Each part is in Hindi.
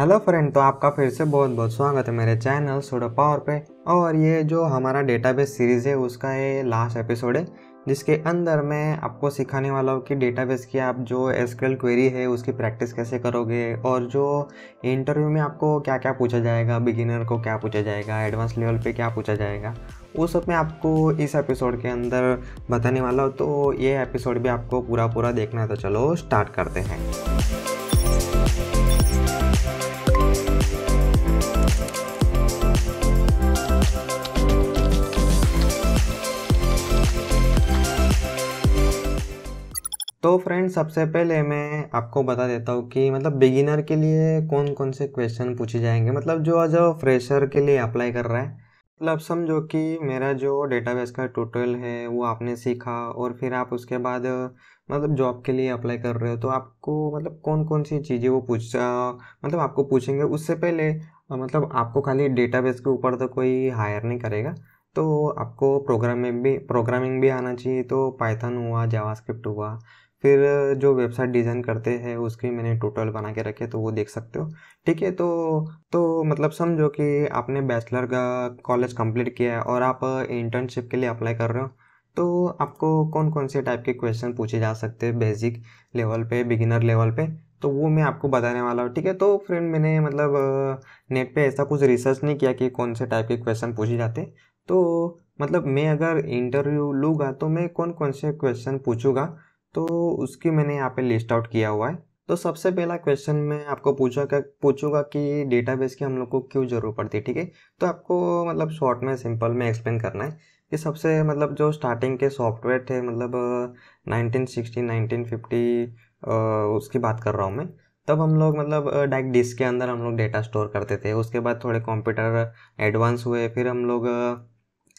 हेलो फ्रेंड तो आपका फिर से बहुत बहुत स्वागत है मेरे चैनल सोडो पावर पे और ये जो हमारा डेटाबेस सीरीज़ है उसका ये लास्ट एपिसोड है जिसके अंदर मैं आपको सिखाने वाला हूँ कि डेटाबेस की आप जो एसक्यूएल क्वेरी है उसकी प्रैक्टिस कैसे करोगे और जो इंटरव्यू में आपको क्या क्या पूछा जाएगा बिगिनर को क्या पूछा जाएगा एडवांस लेवल पे क्या पूछा जाएगा वो सब मैं आपको इस एपिसोड के अंदर बताने वाला हूँ तो ये एपिसोड भी आपको पूरा पूरा देखना है तो चलो स्टार्ट करते हैं तो फ्रेंड सबसे पहले मैं आपको बता देता हूँ कि मतलब बिगिनर के लिए कौन कौन से क्वेश्चन पूछे जाएंगे मतलब जो आज फ्रेशर के लिए अप्लाई कर रहा है मतलब समझो कि मेरा जो डेटाबेस का टोटल है वो आपने सीखा और फिर आप उसके बाद मतलब जॉब के लिए अप्लाई कर रहे हो तो आपको मतलब कौन कौन सी चीज़ें वो पूछ मतलब आपको पूछेंगे उससे पहले मतलब आपको खाली डेटाबेस के ऊपर तो कोई हायर नहीं करेगा तो आपको प्रोग्रामिंग भी प्रोग्रामिंग भी आना चाहिए तो पाइथन हुआ जावास्क्रिप्ट हुआ फिर जो वेबसाइट डिज़ाइन करते हैं उसके मैंने टोटल बना के रखे तो वो देख सकते हो ठीक है तो तो मतलब समझो कि आपने बैचलर का कॉलेज कंप्लीट किया है और आप इंटर्नशिप के लिए अप्लाई कर रहे हो तो आपको कौन कौन से टाइप के क्वेश्चन पूछे जा सकते हैं बेसिक लेवल पे बिगिनर लेवल पे तो वो मैं आपको बताने वाला हूँ ठीक है तो फ्रेंड मैंने मतलब नेट पे ऐसा कुछ रिसर्च नहीं किया कि कौन से टाइप के क्वेश्चन पूछे जाते तो मतलब मैं अगर इंटरव्यू लूँगा तो मैं कौन कौन से क्वेश्चन पूछूंगा तो उसकी मैंने यहाँ पे लिस्ट आउट किया हुआ है तो सबसे पहला क्वेश्चन मैं आपको पूछा पूछूंगा कि डेटाबेस की हम लोग को क्यों ज़रूरत पड़ती है ठीक है तो आपको मतलब शॉर्ट में सिंपल में एक्सप्लेन करना है कि सबसे मतलब जो स्टार्टिंग के सॉफ्टवेयर थे मतलब 1960 1950 उसकी बात कर रहा हूँ मैं तब हम लोग मतलब डायरेक्ट डिस्क के अंदर हम लोग डेटा स्टोर करते थे उसके बाद थोड़े कंप्यूटर एडवांस हुए फिर हम लोग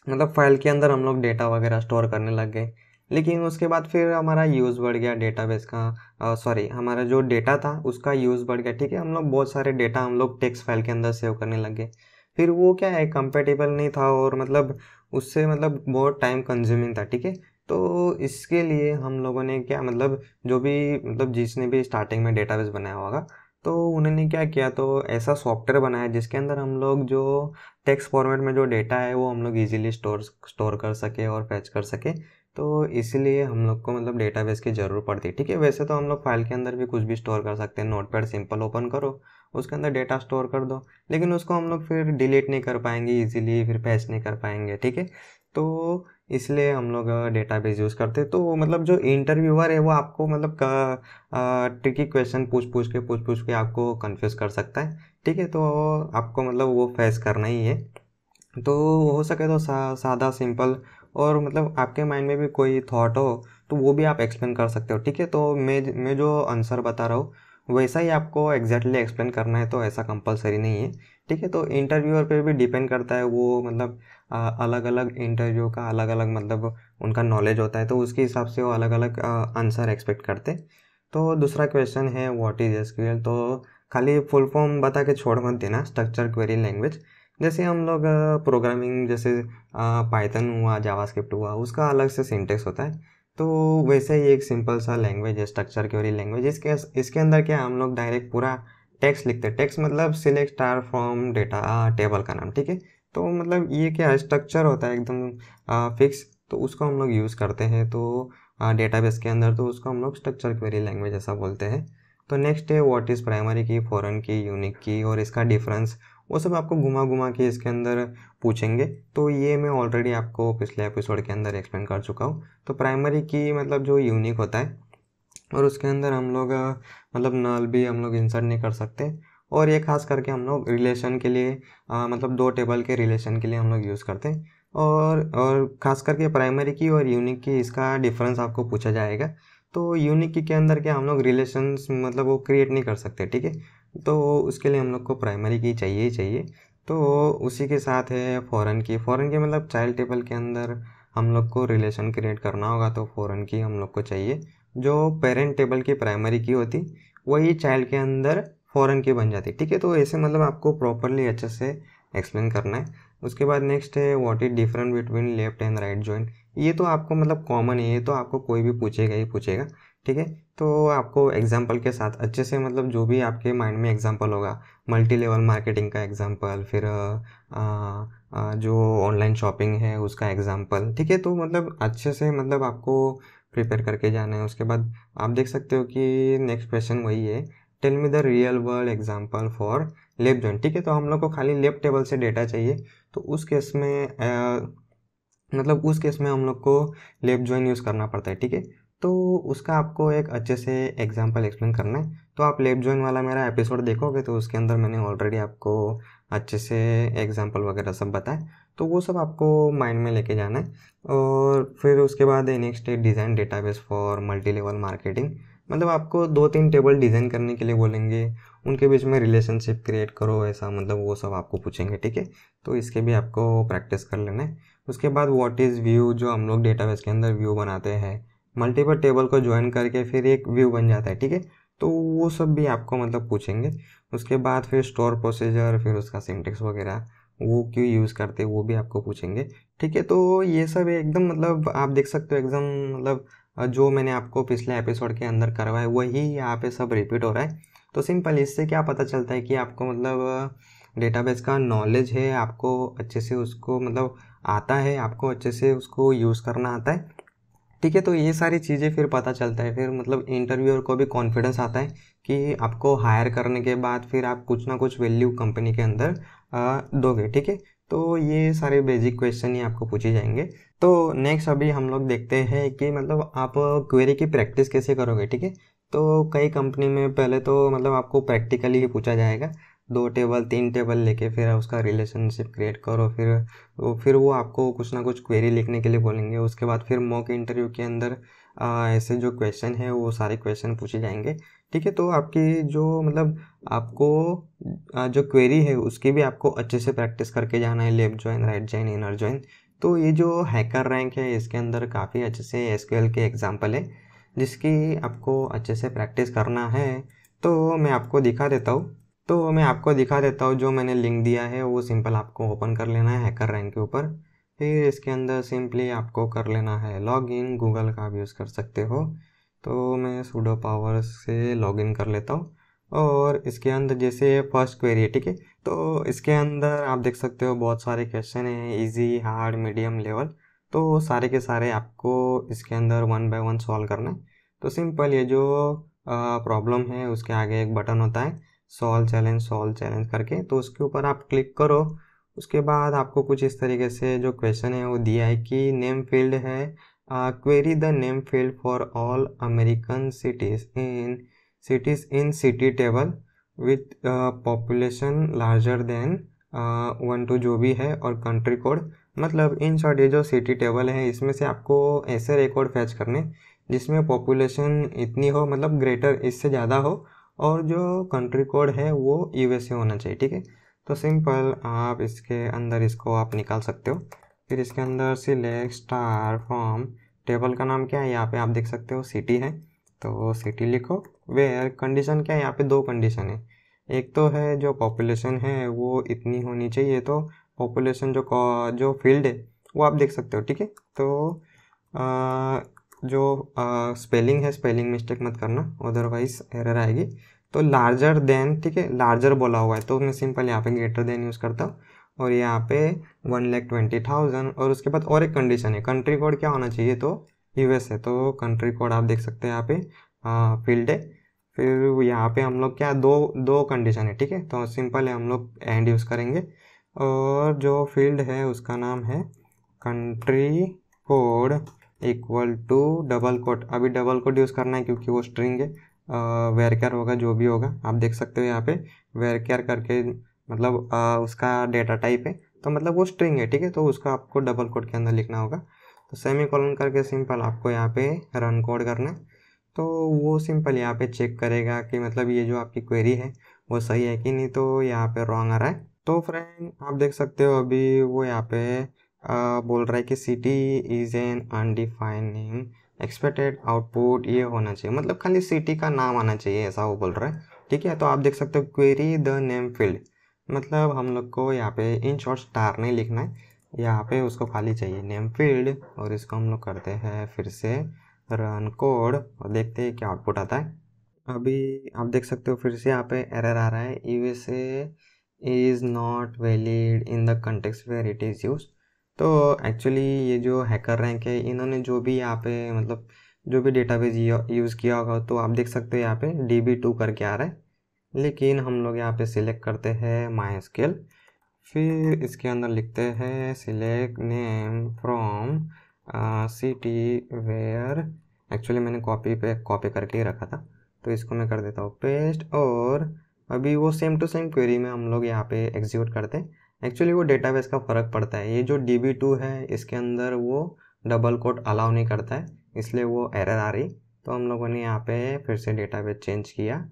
मतलब फाइल के अंदर हम लोग डेटा वगैरह स्टोर करने लग गए लेकिन उसके बाद फिर हमारा यूज़ बढ़ गया डेटाबेस का सॉरी हमारा जो डेटा था उसका यूज़ बढ़ गया ठीक है हम लोग बहुत सारे डेटा हम लोग टेक्स्ट फाइल के अंदर सेव करने लग गए फिर वो क्या है कंपेटेबल नहीं था और मतलब उससे मतलब बहुत टाइम कंज्यूमिंग था ठीक है तो इसके लिए हम लोगों ने क्या मतलब जो भी मतलब जिसने भी स्टार्टिंग में डेटाबेस बनाया होगा तो उन्होंने क्या किया तो ऐसा सॉफ्टवेयर बनाया जिसके अंदर हम लोग जो टेक्स्ट फॉर्मेट में जो डेटा है वो हम लोग इजीली स्टोर स्टोर कर सके और फैच कर सके तो इसलिए हम लोग को मतलब डेटाबेस की ज़रूरत पड़ती है ठीक है वैसे तो हम लोग फाइल के अंदर भी कुछ भी स्टोर कर सकते हैं नोटपैड सिंपल ओपन करो उसके अंदर डेटा स्टोर कर दो लेकिन उसको हम लोग फिर डिलीट नहीं कर पाएंगे इजीली फिर पेस्ट नहीं कर पाएंगे ठीक है तो इसलिए हम लोग बेस यूज़ करते तो मतलब जो इंटरव्यूअर है वो आपको मतलब ट्रिकी क्वेश्चन पूछ पूछ के पूछ पूछ के आपको कन्फ्यूज़ कर सकता है ठीक है तो आपको मतलब वो फेस करना ही है तो हो सके तो सा, सादा सिंपल और मतलब आपके माइंड में भी कोई थॉट हो तो वो भी आप एक्सप्लेन कर सकते हो ठीक है तो मैं मैं जो आंसर बता रहा हूँ वैसा ही आपको एग्जैक्टली exactly एक्सप्लेन करना है तो ऐसा कंपलसरी नहीं है ठीक है तो इंटरव्यूअर पे भी डिपेंड करता है वो मतलब आ, अलग अलग इंटरव्यू का अलग अलग मतलब उनका नॉलेज होता है तो उसके हिसाब से वो अलग अलग आंसर एक्सपेक्ट करते तो दूसरा क्वेश्चन है व्हाट इज़ एस तो खाली फुल फॉर्म बता के छोड़ मत देना स्ट्रक्चर क्वेरी लैंग्वेज जैसे हम लोग प्रोग्रामिंग जैसे पाइथन हुआ जावास्क्रिप्ट हुआ उसका अलग से सिंटेक्स होता है तो वैसे ही एक सिंपल सा लैंग्वेज है स्ट्रक्चर की क्योरी लैंग्वेज इसके इसके अंदर क्या हम लोग डायरेक्ट पूरा टेक्स्ट लिखते हैं टेक्स्ट मतलब select star from data table का नाम ठीक है तो मतलब ये क्या स्ट्रक्चर होता है एकदम फिक्स तो उसको हम लोग यूज़ करते हैं तो डेटा के अंदर तो उसको हम लोग स्ट्रक्चर क्वेरी लैंग्वेज ऐसा बोलते हैं तो नेक्स्ट है what is primary key foreign key unique key और इसका डिफरेंस वो सब आपको घुमा घुमा के इसके अंदर पूछेंगे तो ये मैं ऑलरेडी आपको पिछले एपिसोड के अंदर एक्सप्लेन कर चुका हूँ तो प्राइमरी की मतलब जो यूनिक होता है और उसके अंदर हम लोग मतलब नल भी हम लोग इंसर्ट नहीं कर सकते और ये खास करके हम लोग रिलेशन के लिए आ, मतलब दो टेबल के रिलेशन के लिए हम लोग यूज़ करते हैं और और ख़ास करके प्राइमरी की और यूनिक की इसका डिफरेंस आपको पूछा जाएगा तो यूनिक की के अंदर क्या हम लोग रिलेशन मतलब वो क्रिएट नहीं कर सकते ठीक है तो उसके लिए हम लोग को प्राइमरी की चाहिए ही चाहिए तो उसी के साथ है फॉरेन की फॉरेन की मतलब चाइल्ड टेबल के अंदर हम लोग को रिलेशन क्रिएट करना होगा तो फॉरेन की हम लोग को चाहिए जो पेरेंट टेबल की प्राइमरी की होती वही चाइल्ड के अंदर फ़ॉरन की बन जाती ठीक है तो ऐसे मतलब आपको प्रॉपरली अच्छे से एक्सप्लेन करना है उसके बाद नेक्स्ट है what is different between left and right join ये तो आपको मतलब कॉमन है ये तो आपको कोई भी पूछेगा ही पूछेगा ठीक है तो आपको एग्जाम्पल के साथ अच्छे से मतलब जो भी आपके माइंड में एग्जाम्पल होगा मल्टी लेवल मार्केटिंग का एग्जाम्पल फिर आ, आ, जो ऑनलाइन शॉपिंग है उसका एग्जाम्पल ठीक है तो मतलब अच्छे से मतलब आपको प्रिपेयर करके जाना है उसके बाद आप देख सकते हो कि नेक्स्ट क्वेश्चन वही है tell me the real world example for left join ठीक है तो हम लोग को खाली लेप टेबल से डेटा चाहिए तो उस केस में आ, मतलब उस केस में हम लोग को लेप जॉइन यूज़ करना पड़ता है ठीक है तो उसका आपको एक अच्छे से एग्जाम्पल एक्सप्लेन करना है तो आप लेफ्ट जॉइन वाला मेरा एपिसोड देखोगे तो उसके अंदर मैंने ऑलरेडी आपको अच्छे से एग्जाम्पल वगैरह सब बताए तो वो सब आपको माइंड में लेके जाना है और फिर उसके बाद next design database for multi level marketing मतलब आपको दो तीन टेबल डिज़ाइन करने के लिए बोलेंगे उनके बीच में रिलेशनशिप क्रिएट करो ऐसा मतलब वो सब आपको पूछेंगे ठीक है तो इसके भी आपको प्रैक्टिस कर लेना है उसके बाद व्हाट इज़ व्यू जो हम लोग डेटाबेस के अंदर व्यू बनाते हैं मल्टीपल टेबल को ज्वाइन करके फिर एक व्यू बन जाता है ठीक है तो वो सब भी आपको मतलब पूछेंगे उसके बाद फिर स्टोर प्रोसीजर फिर उसका सिंटेक्स वगैरह वो क्यों यूज़ करते वो भी आपको पूछेंगे ठीक है तो ये सब एकदम मतलब आप देख सकते हो एकदम मतलब जो मैंने आपको पिछले एपिसोड के अंदर करवाए वही यहाँ पे सब रिपीट हो रहा है तो सिंपल इससे क्या पता चलता है कि आपको मतलब डेटाबेस का नॉलेज है आपको अच्छे से उसको मतलब आता है आपको अच्छे से उसको यूज़ करना आता है ठीक है तो ये सारी चीज़ें फिर पता चलता है फिर मतलब इंटरव्यूअर को भी कॉन्फिडेंस आता है कि आपको हायर करने के बाद फिर आप कुछ ना कुछ वैल्यू कंपनी के अंदर दोगे ठीक है तो ये सारे बेसिक क्वेश्चन ही आपको पूछे जाएंगे तो नेक्स्ट अभी हम लोग देखते हैं कि मतलब आप क्वेरी की प्रैक्टिस कैसे करोगे ठीक है तो कई कंपनी में पहले तो मतलब आपको प्रैक्टिकली ही पूछा जाएगा दो टेबल तीन टेबल लेके फिर उसका रिलेशनशिप क्रिएट करो फिर फिर वो आपको कुछ ना कुछ क्वेरी लिखने के लिए बोलेंगे उसके बाद फिर मॉक इंटरव्यू के अंदर ऐसे जो क्वेश्चन है वो सारे क्वेश्चन पूछे जाएंगे ठीक है तो आपकी जो मतलब आपको आ, जो क्वेरी है उसकी भी आपको अच्छे से प्रैक्टिस करके जाना है left join right join inner join तो ये जो हैकर रैंक है इसके अंदर काफ़ी अच्छे से एस के एग्ज़ाम्पल है जिसकी आपको अच्छे से प्रैक्टिस करना है तो मैं आपको दिखा देता हूँ तो मैं आपको दिखा देता हूँ जो मैंने लिंक दिया है वो सिंपल आपको ओपन कर लेना है हैकर रैंक के ऊपर फिर इसके अंदर सिंपली आपको कर लेना है लॉगिन गूगल का आप यूज़ कर सकते हो तो मैं सूडो पावर से लॉगिन कर लेता हूँ और इसके अंदर जैसे फर्स्ट क्वेरी है ठीक है तो इसके अंदर आप देख सकते हो बहुत सारे क्वेश्चन हैं इजी हार्ड मीडियम लेवल तो सारे के सारे आपको इसके अंदर वन बाय वन सॉल्व करना है तो सिंपल ये जो प्रॉब्लम है उसके आगे एक बटन होता है सॉल्व चैलेंज सॉल्व चैलेंज करके तो उसके ऊपर आप क्लिक करो उसके बाद आपको कुछ इस तरीके से जो क्वेश्चन है वो दिया है कि नेम फील्ड है query the name field for all American cities in cities in city table with population larger than one two जो भी है और कंट्री कोड मतलब इन शॉर्ट ये जो सिटी टेबल है इसमें से आपको ऐसे रिकॉर्ड फैच करने जिसमें पॉपुलेशन इतनी हो मतलब ग्रेटर इससे ज़्यादा हो और जो कंट्री कोड है वो यूएसए होना चाहिए ठीक है तो सिंपल आप इसके अंदर इसको आप निकाल सकते हो फिर इसके अंदर सिलेक्ट स्टार फॉर्म टेबल का नाम क्या है यहाँ पे आप देख सकते हो सिटी है तो सिटी लिखो वेयर कंडीशन क्या है यहाँ पे दो कंडीशन है एक तो है जो पॉपुलेशन है वो इतनी होनी चाहिए तो पॉपुलेशन जो जो फील्ड है वो आप देख सकते हो ठीक है तो आ, जो आ, स्पेलिंग है स्पेलिंग मिस्टेक मत करना अदरवाइज एरर आएगी तो लार्जर देन ठीक है लार्जर बोला हुआ है तो मैं सिंपल यहाँ पे ग्रेटर देन यूज़ करता हूँ और यहाँ पे वन लैख ट्वेंटी थाउजेंड और उसके बाद और एक कंडीशन है कंट्री कोड क्या होना चाहिए तो यूएस है तो कंट्री कोड आप देख सकते हैं यहाँ पे फील्ड है फिर यहाँ पे हम लोग क्या दो दो कंडीशन है ठीक है तो सिंपल है हम लोग एंड यूज़ करेंगे और जो फील्ड है उसका नाम है country code equal to double quote अभी डबल कोट यूज़ करना है क्योंकि वो स्ट्रिंग है वेयर केयर होगा जो भी होगा आप देख सकते हो यहाँ पे वेयर केयर करके मतलब आ, उसका डेटा टाइप है तो मतलब वो स्ट्रिंग है ठीक है तो उसको आपको डबल कोड के अंदर लिखना होगा तो सेमी कॉलन करके सिंपल आपको यहाँ पे रन कोड करना तो वो सिंपल यहाँ पे चेक करेगा कि मतलब ये जो आपकी क्वेरी है वो सही है कि नहीं तो यहाँ पे रॉन्ग आ रहा है तो फ्रेंड आप देख सकते हो अभी वो यहाँ पे आ, बोल रहा है कि city is an undefined name expected output ये होना चाहिए मतलब खाली सिटी का नाम आना चाहिए ऐसा वो बोल रहा है ठीक है तो आप देख सकते हो क्वेरी द नेम फील्ड मतलब हम लोग को यहाँ पे इन शॉर्ट स्टार नहीं लिखना है यहाँ पे उसको खाली चाहिए नेम फील्ड और इसको हम लोग करते हैं फिर से रन कोड और देखते हैं क्या आउटपुट आता है अभी आप देख सकते हो फिर से यहाँ पे एरर आ रहा है U S A is not valid in the context where it is used तो एक्चुअली ये जो हैकर रैंक है इन्होंने जो भी यहाँ पे मतलब जो भी डेटाबेस यूज़ किया होगा तो आप देख सकते हो यहाँ पे डी बी टू करके आ रहा है लेकिन हम लोग यहाँ पे सिलेक्ट करते हैं माई स्केल फिर इसके अंदर लिखते हैं select name from city where actually मैंने कॉपी पे कॉपी करके ही रखा था तो इसको मैं कर देता हूँ पेस्ट और अभी वो सेम टू सेम क्वेरी में हम लोग यहाँ पे एग्जीक्यूट करते हैं एक्चुअली वो डेटाबेस का फ़र्क पड़ता है ये जो डी टू है इसके अंदर वो डबल कोट अलाउ नहीं करता है इसलिए वो एरर आ रही तो हम लोगों ने यहाँ पे फिर से डेटाबेस चेंज किया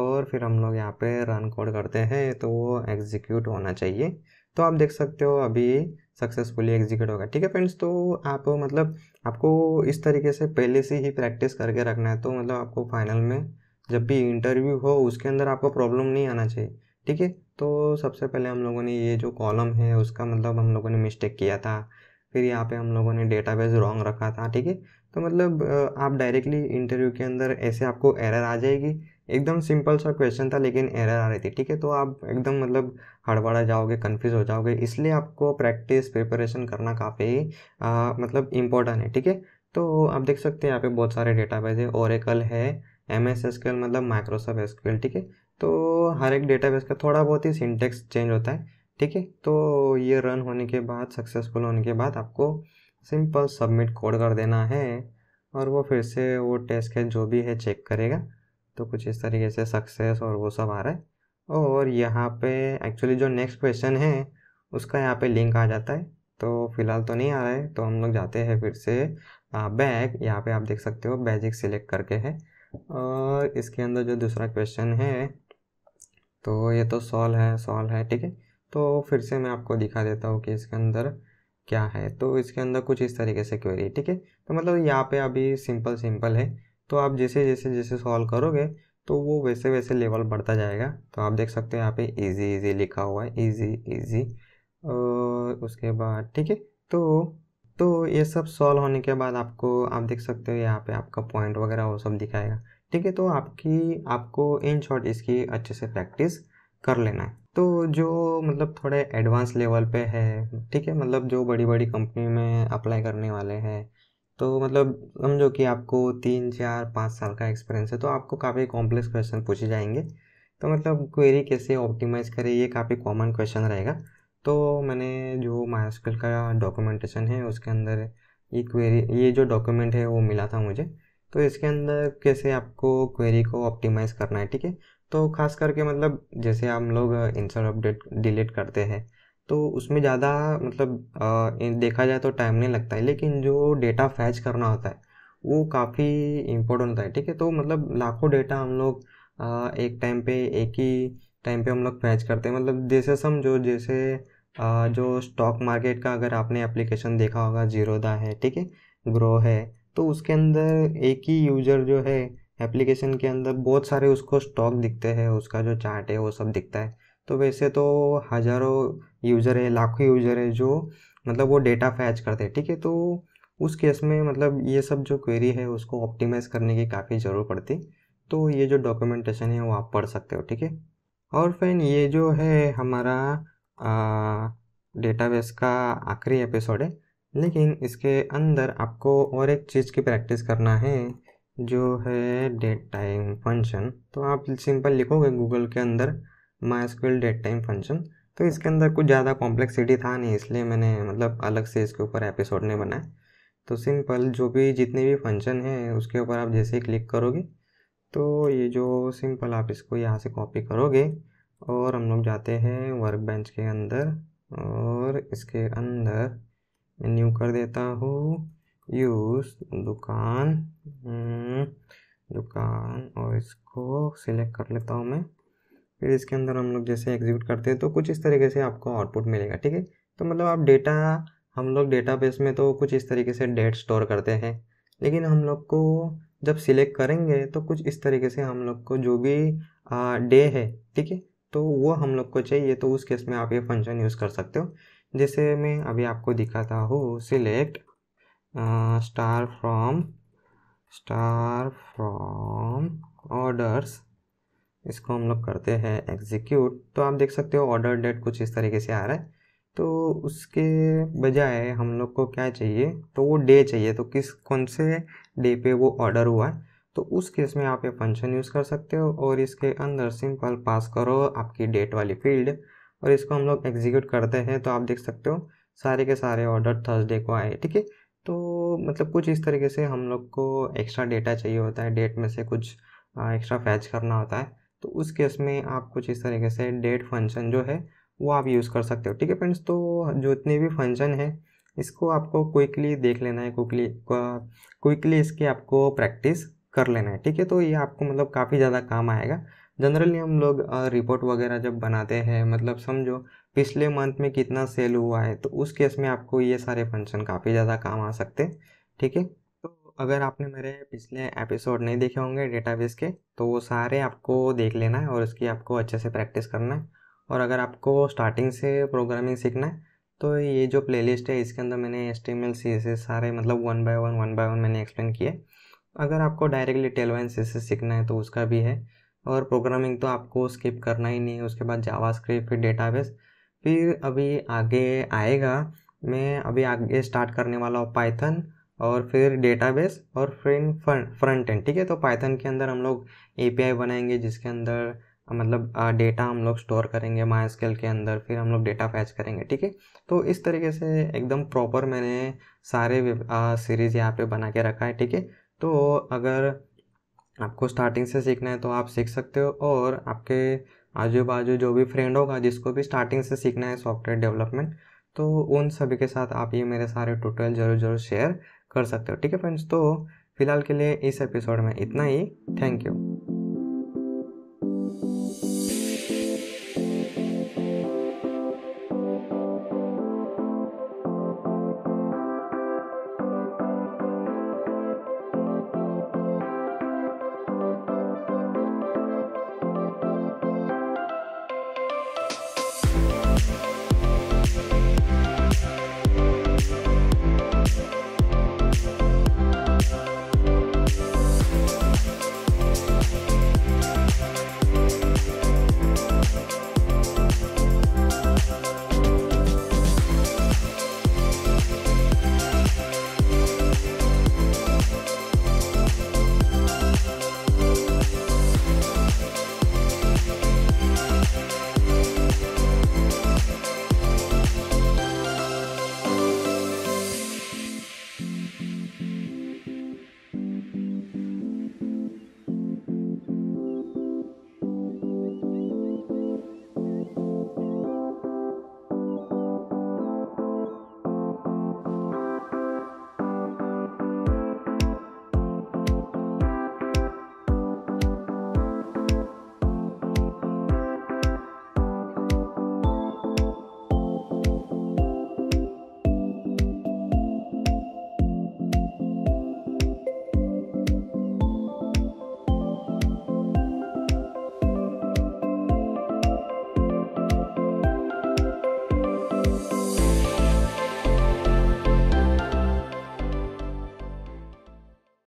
और फिर हम लोग यहाँ पे रन कोड करते हैं तो वो एग्जीक्यूट होना चाहिए तो आप देख सकते हो अभी सक्सेसफुली एग्जीक्यूट होगा ठीक है फ्रेंड्स तो आप मतलब आपको इस तरीके से पहले से ही प्रैक्टिस करके रखना है तो मतलब आपको फाइनल में जब भी इंटरव्यू हो उसके अंदर आपको प्रॉब्लम नहीं आना चाहिए ठीक है तो सबसे पहले हम लोगों ने ये जो कॉलम है उसका मतलब हम लोगों ने मिस्टेक किया था फिर यहाँ पे हम लोगों ने डेटाबेस रॉन्ग रखा था ठीक है तो मतलब आप डायरेक्टली इंटरव्यू के अंदर ऐसे आपको एरर आ जाएगी एकदम सिंपल सा क्वेश्चन था लेकिन एरर आ रही थी ठीक है तो आप एकदम मतलब हड़बड़ा जाओगे कंफ्यूज हो जाओगे इसलिए आपको प्रैक्टिस प्रिपरेशन करना काफ़ी मतलब इम्पोर्टेंट है ठीक है तो आप देख सकते हैं यहाँ पे बहुत सारे डेटाबेस है ओरेकल है एम एस एस मतलब माइक्रोसॉफ्ट एस ठीक है तो हर एक डेटाबेस का थोड़ा बहुत ही सिंटेक्स चेंज होता है ठीक है तो ये रन होने के बाद सक्सेसफुल होने के बाद आपको सिंपल सबमिट कोड कर देना है और वो फिर से वो टेस्ट है जो भी है चेक करेगा तो कुछ इस तरीके से सक्सेस और वो सब आ रहा है और यहाँ पे एक्चुअली जो नेक्स्ट क्वेश्चन है उसका यहाँ पे लिंक आ जाता है तो फिलहाल तो नहीं आ रहा है तो हम लोग जाते हैं फिर से बैग यहाँ पे आप देख सकते हो बैजिक सिलेक्ट करके है और इसके अंदर जो दूसरा क्वेश्चन है तो ये तो सॉल है सॉल है ठीक है तो फिर से मैं आपको दिखा देता हूँ कि इसके अंदर क्या है तो इसके अंदर कुछ इस तरीके से क्वेरी ठीक है तो मतलब यहाँ पे अभी सिंपल सिंपल है तो आप जैसे जैसे जैसे सॉल्व करोगे तो वो वैसे वैसे लेवल बढ़ता जाएगा तो आप देख सकते हो यहाँ पे इजी इजी लिखा हुआ है इजी इजी और उसके बाद ठीक है तो तो ये सब सॉल्व होने के बाद आपको आप देख सकते हो यहाँ पे आपका पॉइंट वगैरह वो सब दिखाएगा ठीक है तो आपकी आपको इन शॉर्ट इसकी अच्छे से प्रैक्टिस कर लेना है तो जो मतलब थोड़े एडवांस लेवल पे है ठीक है मतलब जो बड़ी बड़ी कंपनी में अप्लाई करने वाले हैं तो मतलब समझो कि आपको तीन चार पाँच साल का एक्सपीरियंस है तो आपको काफ़ी कॉम्प्लेक्स क्वेश्चन पूछे जाएंगे तो मतलब क्वेरी कैसे ऑप्टिमाइज करें ये काफ़ी कॉमन क्वेश्चन रहेगा तो मैंने जो माइस्किल का डॉक्यूमेंटेशन है उसके अंदर ये क्वेरी ये जो डॉक्यूमेंट है वो मिला था मुझे तो इसके अंदर कैसे आपको क्वेरी को ऑप्टिमाइज़ करना है ठीक है तो खास करके मतलब जैसे हम लोग इंसर्ट अपडेट डिलीट करते हैं तो उसमें ज़्यादा मतलब देखा जाए तो टाइम नहीं लगता है लेकिन जो डेटा फैच करना होता है वो काफ़ी इम्पोर्टेंट होता है ठीक है तो मतलब लाखों डेटा हम लोग एक टाइम पे एक ही टाइम पे हम लोग फैच करते हैं मतलब जैसे समझो जैसे जो स्टॉक मार्केट का अगर आपने एप्लीकेशन देखा होगा जीरोदा है ठीक है ग्रो है तो उसके अंदर एक ही यूजर जो है एप्लीकेशन के अंदर बहुत सारे उसको स्टॉक दिखते हैं उसका जो चार्ट है वो सब दिखता है तो वैसे तो हज़ारों यूज़र है लाखों यूज़र है जो मतलब वो डेटा फैच करते हैं ठीक है तो उस केस में मतलब ये सब जो क्वेरी है उसको ऑप्टिमाइज़ करने की काफ़ी ज़रूरत पड़ती तो ये जो डॉक्यूमेंटेशन है वो आप पढ़ सकते हो ठीक है और फैन ये जो है हमारा डेटाबेस का आखिरी एपिसोड है लेकिन इसके अंदर आपको और एक चीज़ की प्रैक्टिस करना है जो है डेट टाइम फंक्शन तो आप सिंपल लिखोगे गूगल के अंदर MySQL date time function तो इसके अंदर कुछ ज़्यादा कॉम्प्लेक्सिटी था नहीं इसलिए मैंने मतलब अलग से इसके ऊपर एपिसोड नहीं बनाया तो सिंपल जो भी जितने भी फंक्शन हैं उसके ऊपर आप जैसे ही क्लिक करोगे तो ये जो सिंपल आप इसको यहाँ से कॉपी करोगे और हम लोग जाते हैं वर्क बेंच के अंदर और इसके अंदर मैं न्यू कर देता हूँ यूज़ दुकान हम्म, दुकान और इसको सिलेक्ट कर लेता हूँ मैं फिर इसके अंदर हम लोग जैसे एग्जीक्यूट करते हैं तो कुछ इस तरीके से आपको आउटपुट मिलेगा ठीक है तो मतलब आप डेटा हम लोग बेस में तो कुछ इस तरीके से डेट स्टोर करते हैं लेकिन हम लोग को जब सिलेक्ट करेंगे तो कुछ इस तरीके से हम लोग को जो भी डे है ठीक है तो वो हम लोग को चाहिए तो उस केस में आप ये फंक्शन यूज़ कर सकते हो जैसे मैं अभी आपको दिखाता हूँ select star from star from orders इसको हम लोग करते हैं एग्जीक्यूट तो आप देख सकते हो ऑर्डर डेट कुछ इस तरीके से आ रहा है तो उसके बजाय हम लोग को क्या चाहिए तो वो डे चाहिए तो किस कौन से डे पे वो ऑर्डर हुआ है तो उस केस में आप ये फंक्शन यूज़ कर सकते हो और इसके अंदर सिंपल पास करो आपकी डेट वाली फील्ड और इसको हम लोग एग्जीक्यूट करते हैं तो आप देख सकते हो सारे के सारे ऑर्डर थर्सडे को आए ठीक है तो मतलब कुछ इस तरीके से हम लोग को एक्स्ट्रा डेटा चाहिए होता है डेट में से कुछ एक्स्ट्रा फैच करना होता है तो उस केस में आप कुछ इस तरीके से डेट फंक्शन जो है वो आप यूज़ कर सकते हो ठीक है फ्रेंड्स तो जो इतने भी फंक्शन है इसको आपको क्विकली देख लेना है क्विकली क्विकली इसकी आपको प्रैक्टिस कर लेना है ठीक है तो ये आपको मतलब काफ़ी ज़्यादा काम आएगा जनरली हम लोग रिपोर्ट वगैरह जब बनाते हैं मतलब समझो पिछले मंथ में कितना सेल हुआ है तो उस केस में आपको ये सारे फंक्शन काफ़ी ज़्यादा काम आ सकते हैं ठीक है तो अगर आपने मेरे पिछले एपिसोड नहीं देखे होंगे डेटाबेस के तो वो सारे आपको देख लेना है और उसकी आपको अच्छे से प्रैक्टिस करना है और अगर आपको स्टार्टिंग से प्रोग्रामिंग सीखना है तो ये जो प्लेलिस्ट है इसके अंदर मैंने एस टी एम सारे मतलब one by one one by one मैंने एक्सप्लेन किए अगर आपको डायरेक्टली टेलवाइन सी सीखना है तो उसका भी है और प्रोग्रामिंग तो आपको स्किप करना ही नहीं है उसके बाद जावा स्क्रिप्ट फिर डेटाबेस फिर अभी आगे आएगा मैं अभी आगे स्टार्ट करने वाला हूँ पाइथन और फिर डेटाबेस और फिर फ्रंट एंड ठीक है तो पाइथन के अंदर हम लोग ए बनाएंगे जिसके अंदर मतलब डेटा हम लोग स्टोर करेंगे माई स्केल के अंदर फिर हम लोग डेटा फैच करेंगे ठीक है तो इस तरीके से एकदम प्रॉपर मैंने सारे सीरीज़ यहाँ पे बना के रखा है ठीक है तो अगर आपको स्टार्टिंग से सीखना है तो आप सीख सकते हो और आपके आजू बाजू जो भी फ्रेंड होगा जिसको भी स्टार्टिंग से सीखना है सॉफ्टवेयर डेवलपमेंट तो उन सभी के साथ आप ये मेरे सारे टोटल ज़रूर ज़रूर शेयर कर सकते हो ठीक है फ्रेंड्स तो फिलहाल के लिए इस एपिसोड में इतना ही थैंक यू